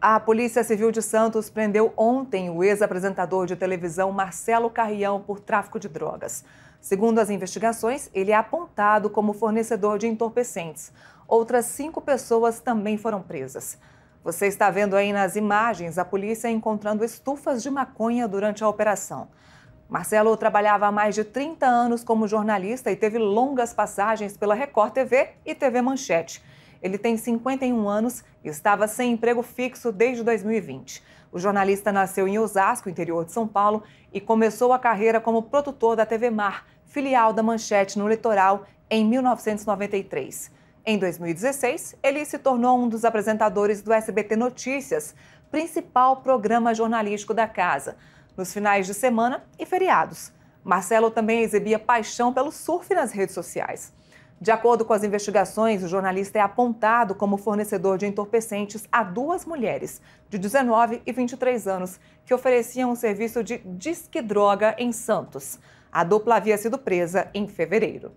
A Polícia Civil de Santos prendeu ontem o ex-apresentador de televisão Marcelo Carrião por tráfico de drogas. Segundo as investigações, ele é apontado como fornecedor de entorpecentes. Outras cinco pessoas também foram presas. Você está vendo aí nas imagens a polícia encontrando estufas de maconha durante a operação. Marcelo trabalhava há mais de 30 anos como jornalista e teve longas passagens pela Record TV e TV Manchete. Ele tem 51 anos e estava sem emprego fixo desde 2020. O jornalista nasceu em Osasco, interior de São Paulo, e começou a carreira como produtor da TV Mar, filial da Manchete no Litoral, em 1993. Em 2016, ele se tornou um dos apresentadores do SBT Notícias, principal programa jornalístico da casa, nos finais de semana e feriados. Marcelo também exibia paixão pelo surf nas redes sociais. De acordo com as investigações, o jornalista é apontado como fornecedor de entorpecentes a duas mulheres, de 19 e 23 anos, que ofereciam um serviço de disque-droga em Santos. A dupla havia sido presa em fevereiro.